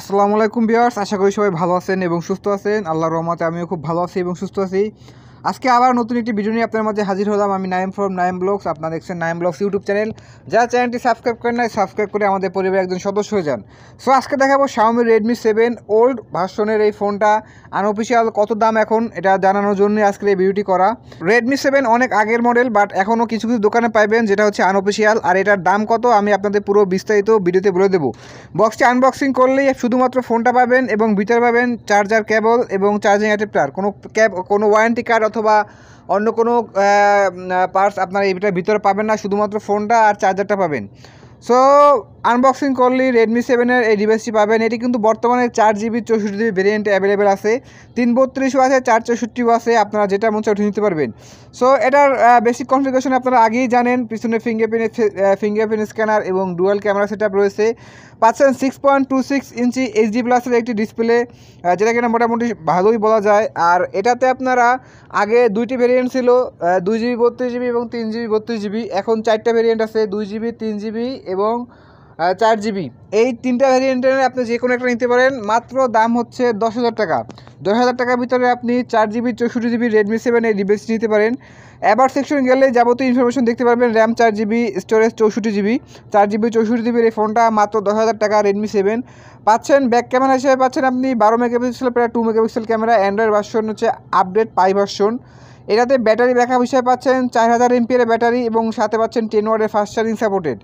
আসসালামু আলাইকুম বিয়ার্স আশা করি সবাই ভালো আছেন এবং সুস্থ আছেন আল্লাহর রহমতে আমিও খুব ভালো আছি এবং সুস্থ আছি আজকে আবার নতুন একটি ভিডিও নিয়ে আপনার মাঝে হাজির হলাম আমি নাইম ফ্রম নাইম ব্লগস আপনারা দেখছেন নাইম ব্লগস ইউটিউব চ্যানেল যা চ্যানেলটি সাবস্ক্রাইব করেন নাই সাবস্ক্রাইব করে আমাদের পরিবারের একজন সদস্য হয়ে যান সো আজকে দেখাবো শাওমি রেডমি সেভেন ওল্ড ভার্সনের এই ফোনটা আনঅফিসিয়াল কত দাম এখন এটা জানানোর জন্য আজকে এই ভিডিওটি করা রেডমি সেভেন অনেক আগের মডেল বাট এখনও কিছু কিছু দোকানে পাইবেন যেটা হচ্ছে আনঅফিসিয়াল আর এটার দাম কত আমি আপনাদের পুরো বিস্তারিত ভিডিওতে বলে দেবো বক্সটি আনবক্সিং করলেই শুধুমাত্র ফোনটা পাবেন এবং ভিতরে পাবেন চার্জার কেবল এবং চার্জিং অ্যাডেপ্টার কোনো ক্যাব কোনো ওয়ারেন্টি কার্ড অথবা অন্য কোনো পার্টস আপনারা এটার ভিতরে পাবেন না শুধুমাত্র ফোনটা আর চার্জারটা পাবেন সো আনবক্সিং করলে রেডমি সেভেনের এই ডিভাইসটি পাবেন এটি কিন্তু বর্তমানে চার জিবি চৌষট্টি জিবি ভেরিয়েন্ট অ্যাভেলেবেল আছে তিন বত্রিশও আছে চার চৌষট্টিও আছে আপনারা যেটা মন চাই নিতে পারবেন সো এটার বেসিক কনফিগারেশন আপনারা আগেই জানেন পিছনে ফিঙ্গারপ্রিন্ট ফিঙ্গারপ্রিন্ট স্ক্যানার এবং ডুয়াল ক্যামেরা সেট রয়েছে পাচ্ছেন six point two six inch HD প্লাসের একটি ডিসপ্লে যেটা কিনা মোটামুটি ভালোই বলা যায় আর এটাতে আপনারা আগে দুইটি ভেরিয়েন্ট ছিল দুই জিবি বত্রিশ জিবি এবং তিন জিবি বত্রিশ জিবি এখন চারটা ভেরিয়েন্ট আছে দুই জিবি তিন জিবি এবং চার জিবি এই তিনটা ভ্যারিয়েন্টের আপনি যে কোনো একটা নিতে পারেন মাত্র দাম হচ্ছে দশ হাজার টাকা দশ হাজার টাকার ভিতরে আপনি চার জিবি চৌষট্টি জিবি রেডমি সেভেন এই ডিভাইসটি নিতে পারেন অ্যাবার সেকশন গেলে যাবতীয় ইনফরমেশন দেখতে পারবেন র্যাম চার জিবি স্টোরেজ চৌষট্টি জিবি চার জিবি চৌষট্টি জিবির এই ফোনটা মাত্র দশ হাজার টাকা রেডমি সেভেন পাচ্ছেন ব্যাক ক্যামেরা হিসেবে পাচ্ছেন আপনি বারো মেগাপিক্সেল প্রায় two megapixel camera Android version হচ্ছে আপডেট পাই ভার্সন এটাতে ব্যাটারি ব্যাকআপ হিসেবে পাচ্ছেন চার হাজার এমপিএর ব্যাটারি এবং সাথে পাচ্ছেন টেন ওয়ার্ডের ফাস্ট চার্জিং সাপোর্টেড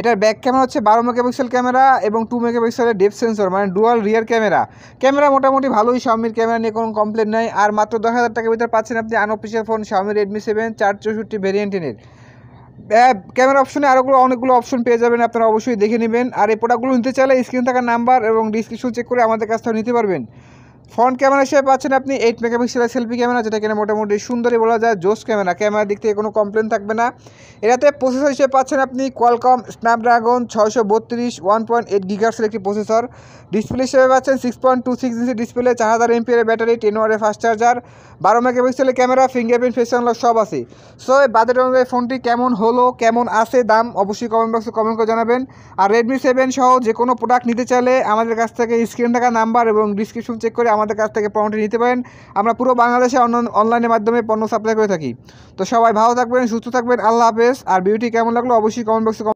এটার ব্যাক ক্যামেরা হচ্ছে বারো মেগাপিক্সেল ক্যামেরা এবং টু মেগাপিক্সেলের ডেপ সেন্সর মানে ডুয়াল রিয়ার ক্যামেরা ক্যামেরা মোটামুটি ভালোই শাওমির ক্যামেরা নিয়ে কোনো কমপ্লেন নাই আর মাত্র দশ হাজার টাকার ভিতরে পাচ্ছেন আপনি unofficial phone Xiaomi Redmi seven চার চৌষট্টি ভেরিয়েন্টিনের ক্যামেরা অপশনে আরোগুলো অনেকগুলো অপশন পেয়ে যাবেন আপনারা অবশ্যই দেখে নেবেন আর এই প্রোডাক্টগুলো নিতে চাইলে স্ক্রিন থাকা নাম্বার এবং ডিসক্রিপশন চেক করে আমাদের কাছ থেকে নিতে পারবেন ফ্রন্ট ক্যামেরা হিসেবে পাচ্ছেন আপনি এইট মেগাপিক্সেলের সেলফি ক্যামেরা যেটা কিনা মোটামুটি সুন্দরই বলা যায় জোস ক্যামেরা ক্যামেরার দিক থেকে কোনো কমপ্লেন থাকবে না এটাতে প্রসেসর হিসেবে পাচ্ছেন আপনি কোয়ালকম স্ন্যাপড্রাগন ছয়শো বত্রিশ ওয়ান পয়েন্ট এইট গিগার্সের একটি প্রসেসর ডিসপ্লে হিসেবে পাচ্ছেন six point two six inch display চার হাজার এমপিএর ব্যাটারি টেন ওয়ারের ফাস্ট চার্জার বারো মেগাপিক্সেলের ক্যামেরা ফিঙ্গারপ্রিন্ট ফেস আনলক সব আছে সো এই বাজেট অনুযায়ী ফোনটি কেমন হলো কেমন আছে দাম অবশ্যই কমেন্ট বক্সে কমেন্ট করে জানাবেন আর রেডমি সেভেন সহ যে কোনো প্রোডাক্ট নিতে চাইলে আমাদের কাছ থেকে স্ক্রিন থাকা নাম্বার এবং ডিসক্রিপশন চেক করে আমাদের কাছ থেকে পণ্যটি নিতে পারেন আমরা পুরো বাংলাদেশে অনলাইনের মাধ্যমে পণ্য সাপ্লাই করে থাকি তো সবাই ভালো থাকবেন সুস্থ থাকবেন আল্লাহ হাফেজ আর বিউটি কেমন লাগলো অবশ্যই কমেন্ট বক্সে